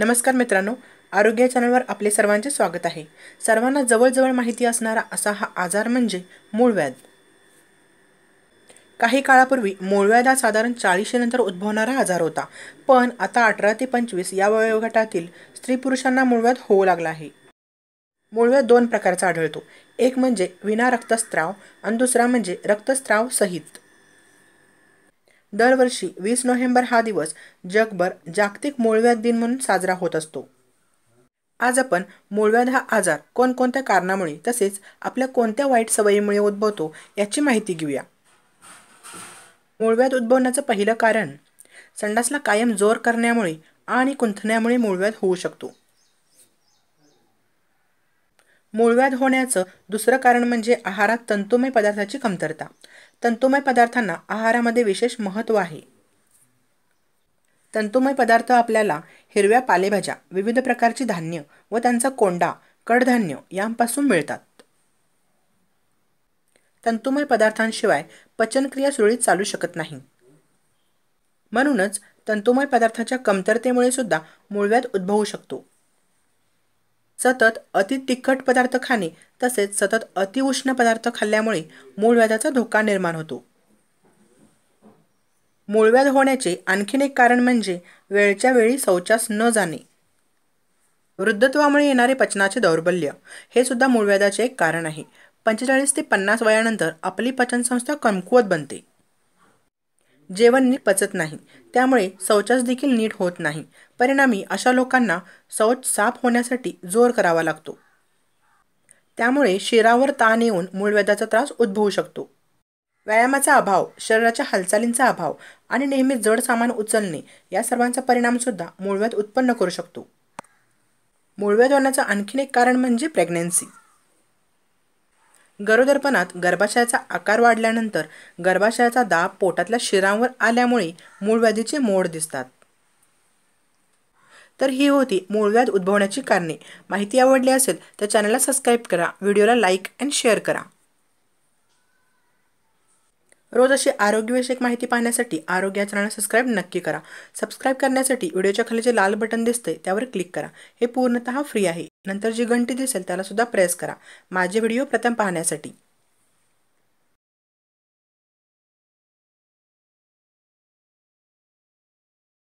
नमस्कार मित्रांनो आरोग्य चॅनलवर आपले सर्वांचे स्वागत आहे सर्वांना जवळजवळ माहिती असणारा असा हा आजार म्हणजे मूळव्याध काही काळापूर्वी मूळव्याध हा साधारण चाळीशीनंतर उद्भवणारा आजार होता पण आता अठरा ते पंचवीस या वयोगटातील स्त्री पुरुषांना मूळव्याध होऊ लागला आहे मूळव्याध दोन प्रकारचा आढळतो एक म्हणजे विना रक्तस्त्राव आणि दुसरा म्हणजे रक्तस्त्राव सहित दरवर्षी वीस नोव्हेंबर हा दिवस जगभर जागतिक मूळव्याध दिन म्हणून साजरा होत असतो आज आपण मूळव्याध हा आजार कोणकोणत्या कारणामुळे तसेच आपल्या कोणत्या वाईट सवयीमुळे उद्भवतो याची माहिती घेऊया मूळव्याध उद्भवण्याचं पहिलं कारण संडासला कायम जोर करण्यामुळे आणि कुंथण्यामुळे मूळव्याध होऊ शकतो मूळव्याध होण्याचं दुसरं कारण म्हणजे आहारात तंतुमय पदार्थाची कमतरता तंतुमय पदार्थांना आहारामध्ये विशेष महत्त्व आहे तंतुमय पदार्थ आपल्याला हिरव्या पालेभाज्या विविध प्रकारची धान्य व त्यांचा कोंडा कडधान्य यांपासून मिळतात तंतुमय पदार्थांशिवाय पचनक्रिया सुरळीत चालू शकत नाही म्हणूनच तंतुमय पदार्थाच्या कमतरतेमुळे सुद्धा मूळव्याध उद्भवू शकतो सतत अति तिखट पदार्थ खाणे तसेच सतत अतिउष्ण पदार्थ खाल्ल्यामुळे मूळव्याधाचा धोका निर्माण होतो मूळव्याध होण्याचे आणखीन एक कारण म्हणजे वेळच्या वेळी शौचास न जाणे वृद्धत्वामुळे येणारे पचनाचे दौर्बल्य हे सुद्धा मूळव्याधाचे एक कारण आहे पंचेचाळीस ते पन्नास वयानंतर आपली पचनसंस्था कमकुवत बनते जेवण नीट पचत नाही त्यामुळे शौचास देखील नीट होत नाही परिणामी अशा लोकांना शौच साफ होण्यासाठी जोर करावा लागतो त्यामुळे शिरावर ताण येऊन मूळव्याधाचा त्रास उद्भवू शकतो व्यायामाचा अभाव शरीराच्या हालचालींचा अभाव आणि नेहमी जड सामान उचलणे या सर्वांचा परिणामसुद्धा मूळव्याध उत्पन्न करू शकतो मूळव्याध होण्याचं आणखीन एक कारण म्हणजे प्रेग्नेन्सी गरोदरपणात गर्भाशयाचा आकार वाढल्यानंतर गर्भाशयाचा दाब पोटातल्या शिरांवर आल्यामुळे मूळव्याधीचे मोड दिसतात तर ही होती मूळव्याध उद्भवण्याची कारणे माहिती आवडली असेल तर चॅनलला सबस्क्राईब करा व्हिडिओला लाईक अँड शेअर करा रोज अशी आरोग्यविषयक माहिती पाहण्यासाठी आरोग्य चॅनल सबस्क्राईब नक्की करा सबस्क्राईब करण्यासाठी व्हिडिओच्या खाली जे लाल बटन दिसते त्यावर क्लिक करा हे पूर्णतः फ्री आहे नंतर जी घंटी दिसेल त्याला सुद्धा प्रेस करा माझे व्हिडिओ प्रथम पाहण्यासाठी